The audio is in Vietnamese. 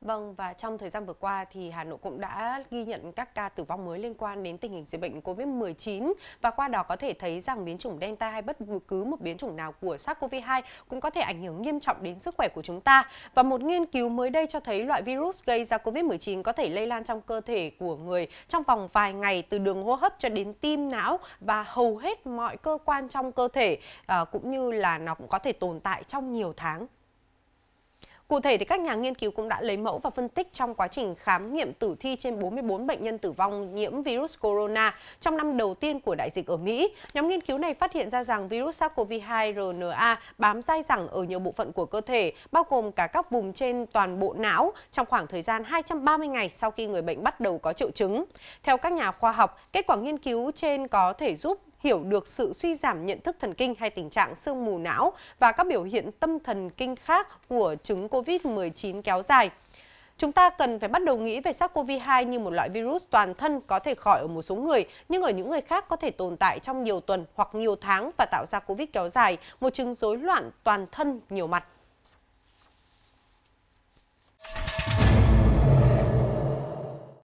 Vâng và trong thời gian vừa qua thì Hà Nội cũng đã ghi nhận các ca tử vong mới liên quan đến tình hình dịch bệnh COVID-19 và qua đó có thể thấy rằng biến chủng Delta hay bất cứ một biến chủng nào của SARS-CoV-2 cũng có thể ảnh hưởng nghiêm trọng đến sức khỏe của chúng ta. Và một nghiên cứu mới đây cho thấy loại virus gây ra COVID-19 có thể lây lan trong cơ thể của người trong vòng vài ngày từ đường hô hấp cho đến tim não và hầu hết mọi cơ quan trong cơ thể à, cũng như là nó cũng có thể tồn tại trong nhiều tháng. Cụ thể thì các nhà nghiên cứu cũng đã lấy mẫu và phân tích trong quá trình khám nghiệm tử thi trên 44 bệnh nhân tử vong nhiễm virus corona trong năm đầu tiên của đại dịch ở Mỹ. Nhóm nghiên cứu này phát hiện ra rằng virus SARS-CoV-2 RNA bám dai dẳng ở nhiều bộ phận của cơ thể, bao gồm cả các vùng trên toàn bộ não trong khoảng thời gian 230 ngày sau khi người bệnh bắt đầu có triệu chứng. Theo các nhà khoa học, kết quả nghiên cứu trên có thể giúp hiểu được sự suy giảm nhận thức thần kinh hay tình trạng sương mù não và các biểu hiện tâm thần kinh khác của chứng COVID-19 kéo dài. Chúng ta cần phải bắt đầu nghĩ về SARS-CoV-2 như một loại virus toàn thân có thể khỏi ở một số người, nhưng ở những người khác có thể tồn tại trong nhiều tuần hoặc nhiều tháng và tạo ra COVID kéo dài, một chứng rối loạn toàn thân nhiều mặt.